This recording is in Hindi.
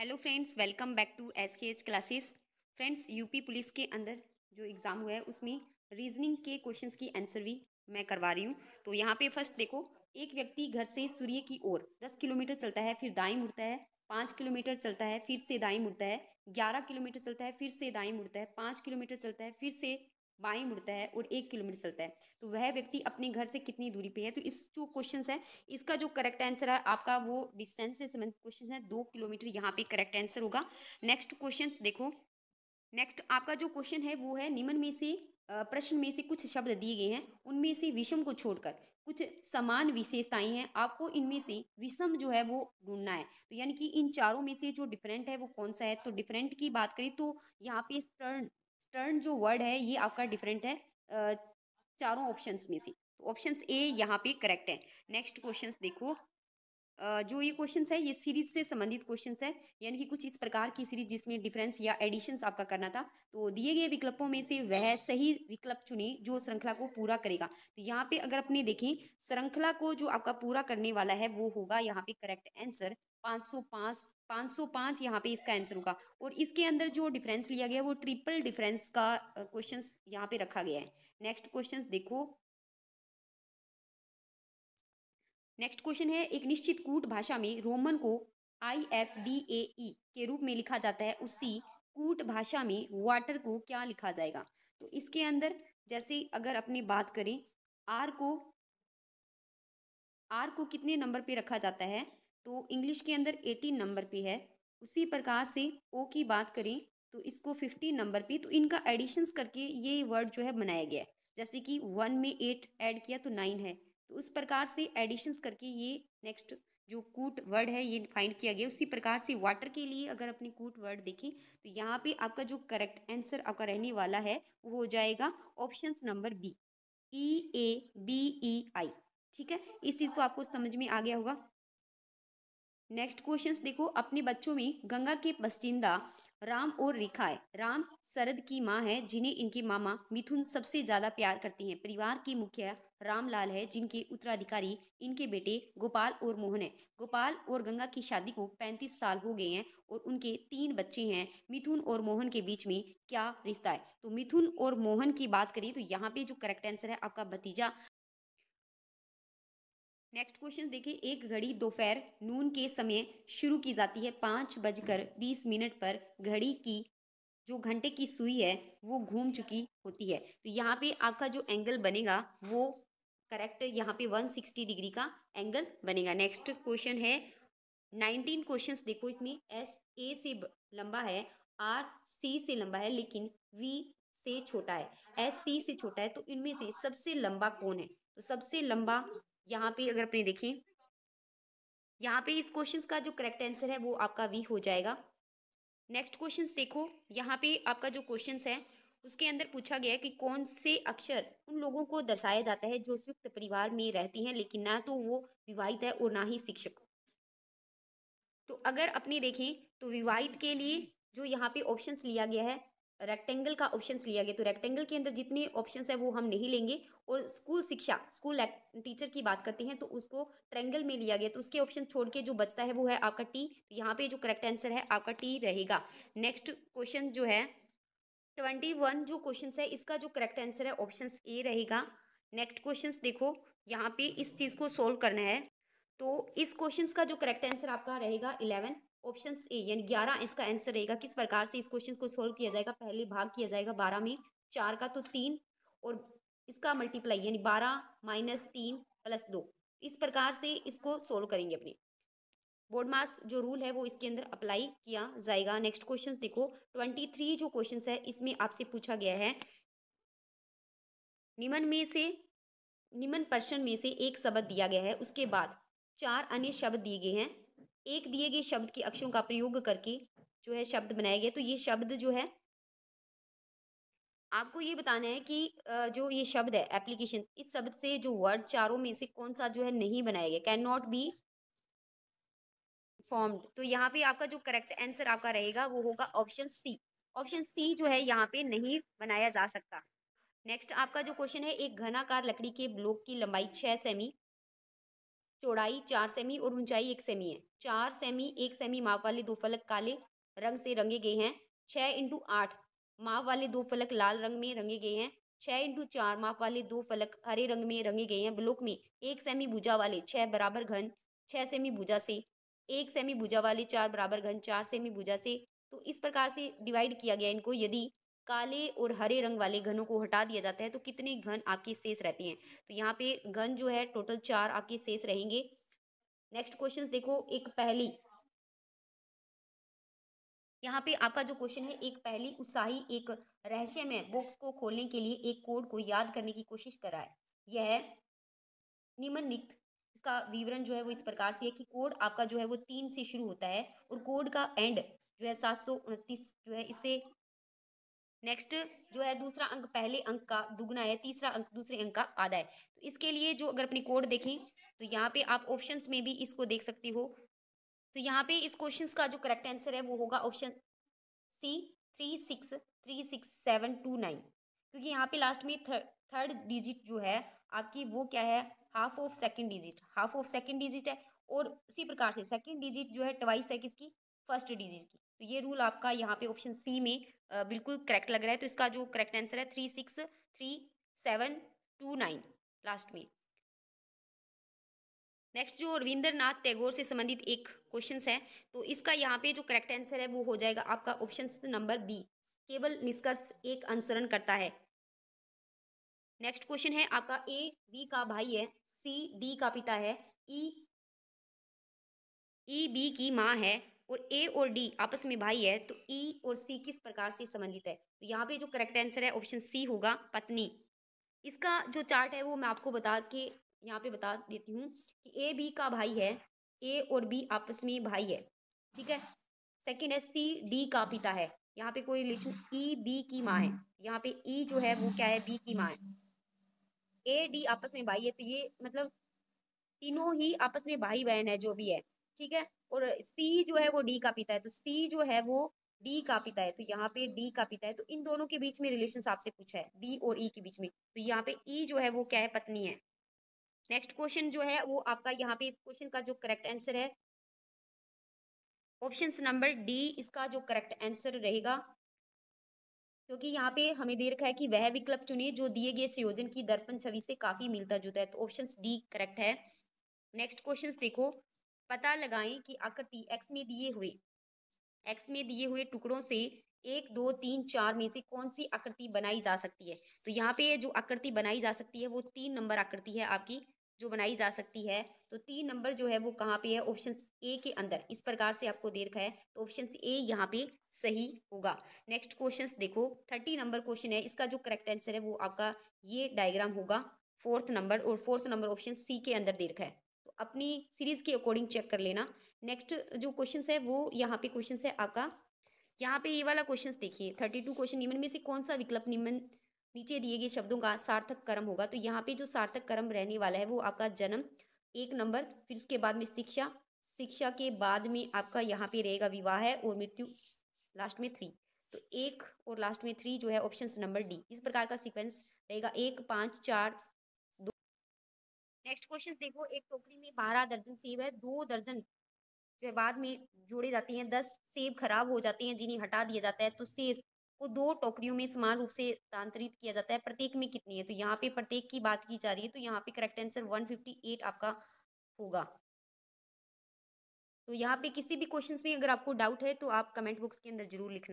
hello friends welcome back to S K H classes friends UP police के अंदर जो एग्ज़ाम हुआ है उसमें रीजनिंग के क्वेश्चंस की आंसर भी मैं करवा रही हूँ तो यहाँ पे फर्स्ट देखो एक व्यक्ति घर से सूर्य की ओर दस किलोमीटर चलता है फिर दाएं मुड़ता है पाँच किलोमीटर चलता है फिर से दाएँ मुड़ता है ग्यारह किलोमीटर चलता है फिर से दाएँ मुड़ता है पाँच किलोमीटर चलता है फिर से बाएं मुड़ता है और एक किलोमीटर चलता है तो वह व्यक्ति अपने घर से कितनी दूरी पे है तो इस जो क्वेश्चन है इसका जो करेक्ट आंसर है आपका वो डिस्टेंस से संबंधित क्वेश्चन है दो किलोमीटर यहाँ पे करेक्ट आंसर होगा नेक्स्ट क्वेश्चन देखो नेक्स्ट आपका जो क्वेश्चन है वो है निम्न में से प्रश्न में से कुछ शब्द दिए गए हैं उनमें से विषम को छोड़कर कुछ समान विशेषताएं हैं आपको इनमें से विषम जो है वो ढूंढना है तो यानी कि इन चारों में से जो डिफरेंट है वो कौन सा है तो डिफरेंट की बात करें तो यहाँ पे स्टर्न टर्न जो वर्ड है ये आपका डिफरेंट है चारों ऑप्शंस में से ऑप्शंस तो ए यहाँ पे करेक्ट है नेक्स्ट क्वेश्चंस देखो जो ये क्वेश्चन है ये सीरीज से संबंधित क्वेश्चन है यानी कि कुछ इस प्रकार की सीरीज जिसमें डिफरेंस या एडिशन आपका करना था तो दिए गए विकल्पों में से वह सही विकल्प चुने जो श्रृंखला को पूरा करेगा तो यहाँ पे अगर अपने देखें श्रृंखला को जो आपका पूरा करने वाला है वो होगा यहाँ पे करेक्ट आंसर पाँच सौ पाँच पाँच सौ पाँच यहाँ पे इसका आंसर होगा और इसके अंदर जो डिफरेंस लिया गया वो ट्रिपल डिफरेंस का क्वेश्चन यहाँ पे रखा गया है नेक्स्ट क्वेश्चन देखो नेक्स्ट क्वेश्चन है एक निश्चित कूट भाषा में रोमन को आई एफ डी ए ई के रूप में लिखा जाता है उसी कूट भाषा में वाटर को क्या लिखा जाएगा तो इसके अंदर जैसे अगर अपनी बात करें आर को आर को कितने नंबर पे रखा जाता है तो इंग्लिश के अंदर एटीन नंबर पे है उसी प्रकार से ओ की बात करें तो इसको फिफ्टीन नंबर पे तो इनका एडिशंस करके ये वर्ड जो है बनाया गया है जैसे कि वन में एट ऐड किया तो नाइन है तो उस प्रकार से एडिशंस करके ये नेक्स्ट जो कूट वर्ड है ये फाइंड किया गया उसी प्रकार से वाटर के लिए अगर अपनी कूट वर्ड देखें तो यहाँ पे आपका जो करेक्ट आंसर आपका रहने वाला है वो हो जाएगा option number B E A B E I ठीक है इस चीज़ को आपको समझ में आ गया होगा नेक्स्ट क्वेश्चंस देखो अपने बच्चों में गंगा के बसिंदा राम और रेखा है राम शरद की माँ है जिन्हें इनके मामा मिथुन सबसे ज्यादा प्यार करते हैं परिवार के मुखिया रामलाल है जिनके उत्तराधिकारी इनके बेटे गोपाल और मोहन है गोपाल और गंगा की शादी को 35 साल हो गए हैं और उनके तीन बच्चे हैं मिथुन और मोहन के बीच में क्या रिश्ता है तो मिथुन और मोहन की बात करें तो यहाँ पे जो करेक्ट आंसर है आपका भतीजा नेक्स्ट क्वेश्चन देखिए एक घड़ी दोपहर नून के समय शुरू की जाती है पाँच बजकर बीस मिनट पर घड़ी की जो घंटे की सुई है वो घूम चुकी होती है तो यहाँ पे आपका जो एंगल बनेगा वो करेक्ट यहाँ पे 160 डिग्री का एंगल बनेगा नेक्स्ट क्वेश्चन है 19 क्वेश्चंस देखो इसमें एस ए से लंबा है आर सी से लंबा है लेकिन वी से छोटा है एस सी से छोटा है तो इनमें से सबसे लंबा कौन है तो सबसे लंबा यहाँ पे अगर अपने देखें यहाँ पे इस क्वेश्चन का जो करेक्ट आंसर है वो आपका वी हो जाएगा नेक्स्ट क्वेश्चन देखो यहाँ पे आपका जो क्वेश्चन है उसके अंदर पूछा गया है कि कौन से अक्षर उन लोगों को दर्शाया जाता है जो संयुक्त परिवार में रहती हैं लेकिन ना तो वो विवाहित है और ना ही शिक्षक तो अगर अपने देखें तो विवाहित के लिए जो यहाँ पे ऑप्शंस लिया गया है रेक्टेंगल का ऑप्शन लिया गया तो रेक्टेंगल के अंदर जितने ऑप्शन है वो हम नहीं लेंगे और स्कूल शिक्षा स्कूल टीचर की बात करते हैं तो उसको ट्रेंगल में लिया गया तो उसके ऑप्शन छोड़ के जो बचता है वो है आपका टी तो यहाँ पे जो करेक्ट आंसर है आपका टी रहेगा नेक्स्ट क्वेश्चन जो है ट्वेंटी वन जो क्वेश्चन है इसका जो करेक्ट आंसर है ऑप्शन ए रहेगा नेक्स्ट क्वेश्चन देखो यहाँ पे इस चीज़ को सोल्व करना है तो इस क्वेश्चन का जो करेक्ट आंसर आपका रहेगा इलेवन ऑप्शन ए यानी ग्यारह इसका आंसर रहेगा किस प्रकार से इस क्वेश्चन को सोल्व किया जाएगा पहले भाग किया जाएगा बारह में चार का तो तीन और इसका मल्टीप्लाई यानी बारह माइनस तीन प्लस दो इस प्रकार से इसको सोल्व करेंगे अपने बोर्ड मास जो रूल है वो इसके अंदर अप्लाई किया जाएगा नेक्स्ट क्वेश्चन देखो ट्वेंटी थ्री जो क्वेश्चन है इसमें आपसे पूछा गया है निमन में से निमन प्रश्न में से एक शब्द दिया गया है उसके बाद चार अन्य शब्द दिए गए हैं एक दिए गए शब्द के अक्षरों का प्रयोग करके जो है शब्द बनाया गया तो ये शब्द जो है आपको ये बताना है कि जो ये शब्द है एप्लीकेशन इस शब्द से जो वर्ड चारों में से कौन सा जो है नहीं बनाया गया कैन नॉट बी फॉर्म्ड तो यहाँ पे आपका जो करेक्ट आंसर आपका रहेगा वो होगा ऑप्शन सी ऑप्शन सी जो है यहाँ पे नहीं बनाया जा सकता नेक्स्ट आपका जो क्वेश्चन है एक घनाकार लकड़ी के ब्लॉक की लंबाई छः सेमी चौड़ाई चार सेमी और ऊंचाई एक सेमी है चार सेमी एक सेमी माप वाले दो फलक काले रंग से रंगे गए हैं छः इंटू आठ माप वाले दो फलक लाल रंग में रंगे गए हैं छः इंटू चार माप वाले दो फलक हरे रंग में रंगे गए हैं ब्लॉक में एक सेमी भुजा वाले छः बराबर घन छः सेमी भुजा से एक सेमी भुजा वाले चार बराबर घन चार सेमी भुजा से तो इस प्रकार से डिवाइड किया गया इनको यदि काले और हरे रंग वाले घनों को हटा दिया जाता है तो कितने घन आपकी शेष रहती हैं तो यहाँ पे घन जो है टोटल चार आपके शेष रहेंगे नेक्स्ट क्वेश्चन देखो एक पहली यहाँ पे आपका जो क्वेश्चन है एक पहली उत्साही एक रहस्य में को खोलने के लिए एक कोड को याद करने की कोशिश कर रहा है यह निम्नलिखित इसका विवरण जो है वो इस प्रकार से है कि कोड आपका जो है वो तीन से शुरू होता है और कोड का एंड जो है सात सौ उनतीस जो है इससे नेक्स्ट जो है दूसरा अंक पहले अंक का दुगना है तीसरा अंक दूसरे अंक का आधा है तो इसके लिए जो अगर अपनी कोड देखें तो यहाँ पे आप ऑप्शंस में भी इसको देख सकते हो तो यहाँ पे इस क्वेश्चन का जो करेक्ट आंसर है वो होगा option C three six three six seven two nine क्योंकि यहाँ पे लास्ट में थर्ड थर्ड डिजिट जो है आपकी वो क्या है half of second digit half of second digit है और इसी प्रकार से सेकंड डिजिट जो है ट्वाइस है किसकी फर्स्ट डिजिट की तो ये रूल आपका यहाँ पे ऑप्शन सी में बिल्कुल करेक्ट लग रहा है तो इसका जो करेक्ट आंसर है three six three seven two nine last में नेक्स्ट जो रविंद्र नाथ टैगोर से संबंधित एक क्वेश्चन है तो इसका यहाँ पे जो करेक्ट आंसर है वो हो जाएगा आपका ऑप्शन नंबर बी केवल निष्कर्ष एक अनुसरण करता है नेक्स्ट क्वेश्चन है आपका ए बी का भाई है सी डी का पिता है ई ई बी की माँ है और ए और डी आपस में भाई है तो ई e और सी किस प्रकार से संबंधित है तो यहाँ पे जो करेक्ट आंसर है ऑप्शन सी होगा पत्नी इसका जो चार्ट है वो मैं आपको बता के यहाँ पे बता देती हूँ कि ए बी का भाई है ए और बी आपस में भाई है ठीक है सेकंड है सी डी का पिता है यहाँ पे कोई रिलेशन ई बी की माँ है यहाँ पे ई e जो है वो क्या है बी की माँ है ए डी आपस में भाई है तो ये मतलब तीनों ही आपस में भाई बहन है जो भी है ठीक है और सी जो है वो डी का पिता है तो सी जो है वो डी का पिता है तो यहाँ पे डी का पिता है तो इन दोनों के बीच में रिलेशन आपसे पूछा है डी और ई e के बीच में तो यहाँ पे ई e जो है वो क्या है पत्नी है नेक्स्ट क्वेश्चन जो है वो आपका यहाँ पे इस क्वेश्चन का जो करेक्ट आंसर है ऑप्शन नंबर डी इसका जो करेक्ट आंसर रहेगा क्योंकि यहाँ पे हमें दे रखा है कि वह विकल्प चुने जो दिए गए संयोजन की दर्पण छवि से काफी मिलता जुलता है तो ऑप्शन डी करेक्ट है नेक्स्ट क्वेश्चन देखो पता लगाएं कि आकृति एक्स में दिए हुए एक्स में दिए हुए टुकड़ों से एक दो तीन चार में से कौन सी आकृति बनाई जा सकती है तो यहाँ पे जो आकृति बनाई जा सकती है वो तीन नंबर आकृति है आपकी जो बनाई जा सकती है तो तीन नंबर जो है वो कहाँ पे है ऑप्शन ए के अंदर इस प्रकार से आपको देख है तो ऑप्शन ए यहाँ पे सही होगा नेक्स्ट क्वेश्चन देखो थर्टी नंबर क्वेश्चन है इसका जो करेक्ट आंसर है वो आपका ये डायग्राम होगा फोर्थ नंबर और फोर्थ नंबर ऑप्शन सी के अंदर देख है अपनी सीरीज़ के अकॉर्डिंग चेक कर लेना नेक्स्ट जो क्वेश्चन है वो यहाँ पे क्वेश्चन है आपका यहाँ पे ये वाला क्वेश्चन देखिए थर्टी टू क्वेश्चन निम्न में से कौन सा विकल्प निम्न नीचे दिए गए शब्दों का सार्थक कर्म होगा तो यहाँ पे जो सार्थक कर्म रहने वाला है वो आपका जन्म एक नंबर फिर उसके बाद में शिक्षा शिक्षा के बाद में आपका यहाँ पे रहेगा विवाह है और मृत्यु लास्ट में थ्री तो एक और लास्ट में थ्री जो है ऑप्शन नंबर डी इस प्रकार का सिक्वेंस रहेगा एक पाँच चार नेक्स्ट क्वेश्चन देखो एक टोकरी में बारह दर्जन सेब है दो दर्जन जो बाद में जोड़े जाते हैं दस सेब खराब हो जाते हैं जिन्हें हटा दिया जाता है तो शेष को दो टोकरियों में समान रूप से स्थानांतरित किया जाता है प्रत्येक में कितनी है तो यहाँ पे प्रत्येक की बात की जा रही है तो यहाँ पे करेक्ट आंसर एट आपका होगा तो यहाँ पे किसी भी क्वेश्चन में अगर आपको डाउट है तो आप कमेंट बॉक्स के अंदर जरूर लिखना